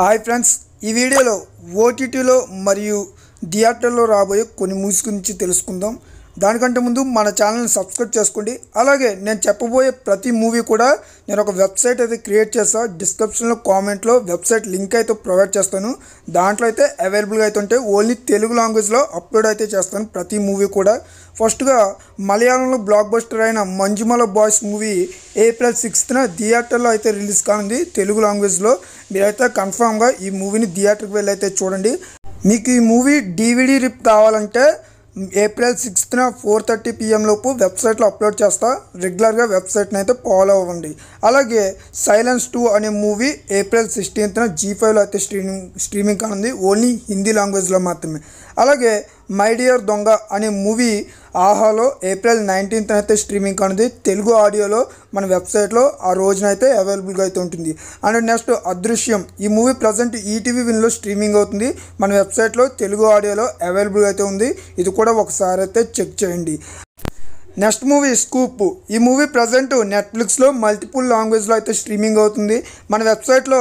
hi friends ఈ వీడియోలో ఓటీటీలో మరియు థియేటర్లో రాబోయే కొన్ని మూవీస్ గురించి తెలుసుకుందాం దానికంటే ముందు మన ఛానల్ని సబ్స్క్రైబ్ చేసుకోండి అలాగే నేను చెప్పబోయే ప్రతి మూవీ కూడా నేను ఒక వెబ్సైట్ అయితే క్రియేట్ చేస్తా డిస్క్రిప్షన్లో కామెంట్లో వెబ్సైట్ లింక్ అయితే ప్రొవైడ్ చేస్తాను దాంట్లో అయితే అవైలబుల్గా అయితే ఉంటే ఓన్లీ తెలుగు లాంగ్వేజ్లో అప్లోడ్ అయితే చేస్తాను ప్రతి మూవీ కూడా ఫస్ట్గా మలయాళంలో బ్లాక్ బస్టర్ అయిన మంజుమల బాయ్స్ మూవీ ఏప్రిల్ సిక్స్త్న థియేటర్లో అయితే రిలీజ్ కానుంది తెలుగు లాంగ్వేజ్లో మీరైతే కన్ఫామ్గా ఈ మూవీని థియేటర్కి వెళ్ళి అయితే చూడండి మీకు ఈ మూవీ డీవీడీ రిప్ కావాలంటే ఏప్రిల్ సిక్స్త్న ఫోర్ థర్టీ లోపు వెబ్సైట్లో అప్లోడ్ చేస్తా రెగ్యులర్గా వెబ్సైట్ని అయితే ఫాలో అవ్వండి అలాగే సైలెన్స్ టూ అనే మూవీ ఏప్రిల్ సిక్స్టీన్త్న జీ ఫైవ్లో అయితే స్ట్రీమింగ్ స్ట్రీమింగ్ కానుంది ఓన్లీ హిందీ లాంగ్వేజ్లో మాత్రమే అలాగే మై డియర్ దొంగ అనే మూవీ ఆహాలో ఏప్రిల్ నైన్టీన్త్ అయితే స్ట్రీమింగ్ అనేది తెలుగు ఆడియోలో మన వెబ్సైట్లో ఆ రోజునైతే అవైలబుల్గా అయితే ఉంటుంది అండ్ నెక్స్ట్ అదృశ్యం ఈ మూవీ ప్రజెంట్ ఈటీవీ విన్లో స్ట్రీమింగ్ అవుతుంది మన వెబ్సైట్లో తెలుగు ఆడియోలో అవైలబుల్ అయితే ఉంది ఇది కూడా ఒకసారి అయితే చెక్ చేయండి నెక్స్ట్ మూవీ స్కూప్ ఈ మూవీ ప్రజెంట్ నెట్ఫ్లిక్స్లో మల్టిపుల్ లాంగ్వేజ్లో అయితే స్ట్రీమింగ్ అవుతుంది మన వెబ్సైట్లో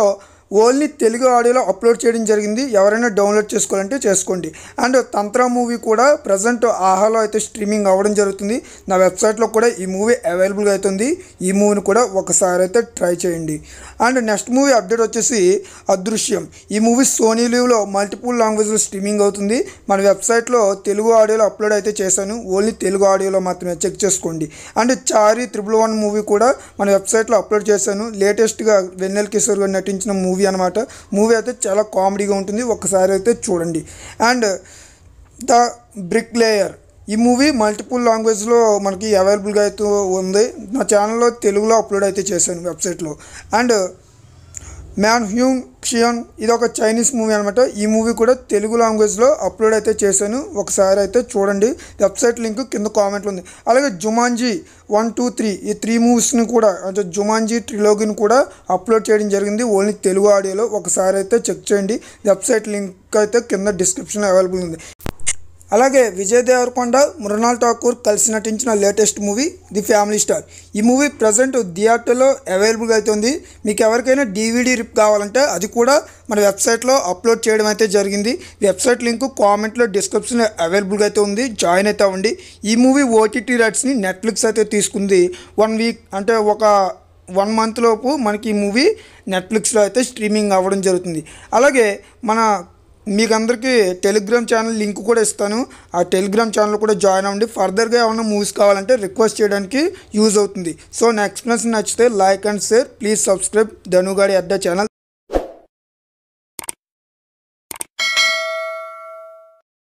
ఓన్లీ తెలుగు ఆడియోలో అప్లోడ్ చేయడం జరిగింది ఎవరైనా డౌన్లోడ్ చేసుకోవాలంటే చేసుకోండి అండ్ తంత్ర మూవీ కూడా ప్రజెంట్ ఆహాలో అయితే స్ట్రీమింగ్ అవ్వడం జరుగుతుంది నా వెబ్సైట్లో కూడా ఈ మూవీ అవైలబుల్గా అవుతుంది ఈ మూవీని కూడా ఒకసారి అయితే ట్రై చేయండి అండ్ నెక్స్ట్ మూవీ అప్డేట్ వచ్చేసి అదృశ్యం ఈ మూవీ సోనీ లీవ్లో మల్టిపుల్ లాంగ్వేజ్లో స్ట్రీమింగ్ అవుతుంది మన వెబ్సైట్లో తెలుగు ఆడియోలో అప్లోడ్ అయితే చేశాను ఓన్లీ తెలుగు ఆడియోలో మాత్రమే చెక్ చేసుకోండి and Chaari triple one movie కూడా మన వెబ్సైట్లో అప్లోడ్ చేశాను లేటెస్ట్గా వెన్నెల్ కిషోర్ గారు నటించిన మూవీ మూవీ అనమాట మూవీ అయితే చాలా కామెడీగా ఉంటుంది ఒక్కసారి అయితే చూడండి అండ్ ద బ్రిక్ లేయర్ ఈ మూవీ మల్టిపుల్ లాంగ్వేజ్లో మనకి అవైలబుల్గా అయితే ఉంది నా ఛానల్లో తెలుగులో అప్లోడ్ అయితే చేశాను వెబ్సైట్లో అండ్ మ్యాన్ హ్యూంగ్ క్షియన్ ఇది ఒక చైనీస్ మూవీ అనమాట ఈ మూవీ కూడా తెలుగు లాంగ్వేజ్లో అప్లోడ్ అయితే చేశాను ఒకసారి అయితే చూడండి వెబ్సైట్ లింక్ కింద కామెంట్లు ఉంది అలాగే జుమాంజీ వన్ టూ త్రీ ఈ త్రీ మూవీస్ని కూడా అంటే జుమాంజీ ట్రిలోగిని కూడా అప్లోడ్ చేయడం జరిగింది ఓన్లీ తెలుగు ఆడియోలో ఒకసారి అయితే చెక్ చేయండి వెబ్సైట్ లింక్ అయితే కింద డిస్క్రిప్షన్లో అవైలబుల్ ఉంది అలాగే విజయ్ దేవరకొండ మృణాల్ ఠాకూర్ కలిసి నటించిన latest movie the family star ఈ మూవీ ప్రజెంట్ థియేటర్లో అవైలబుల్ అవుతుంది మీకు ఎవరికైనా డీవీడీ రిప్ కావాలంటే అది కూడా మన వెబ్సైట్లో అప్లోడ్ చేయడం అయితే జరిగింది వెబ్సైట్ లింక్ కామెంట్లో డిస్క్రిప్షన్ అవైలబుల్గా అయితే ఉంది జాయిన్ అయితే అవ్వండి ఈ మూవీ ఓటీటీ రైట్స్ని నెట్ఫ్లిక్స్ అయితే తీసుకుంది వన్ వీక్ అంటే ఒక వన్ మంత్ లోపు మనకి ఈ మూవీ నెట్ఫ్లిక్స్లో అయితే స్ట్రీమింగ్ అవ్వడం జరుగుతుంది అలాగే మన మీకు అందరికీ టెలిగ్రామ్ ఛానల్ లింక్ కూడా ఇస్తాను ఆ టెలిగ్రామ్ ఛానల్ కూడా జాయిన్ అవ్వండి ఫర్దర్గా ఏమైనా మూవీస్ కావాలంటే రిక్వెస్ట్ చేయడానికి యూజ్ అవుతుంది సో నా ఎక్స్పీరియన్స్ నచ్చితే like and share please subscribe ధనుగాడి అడ్డా ఛానల్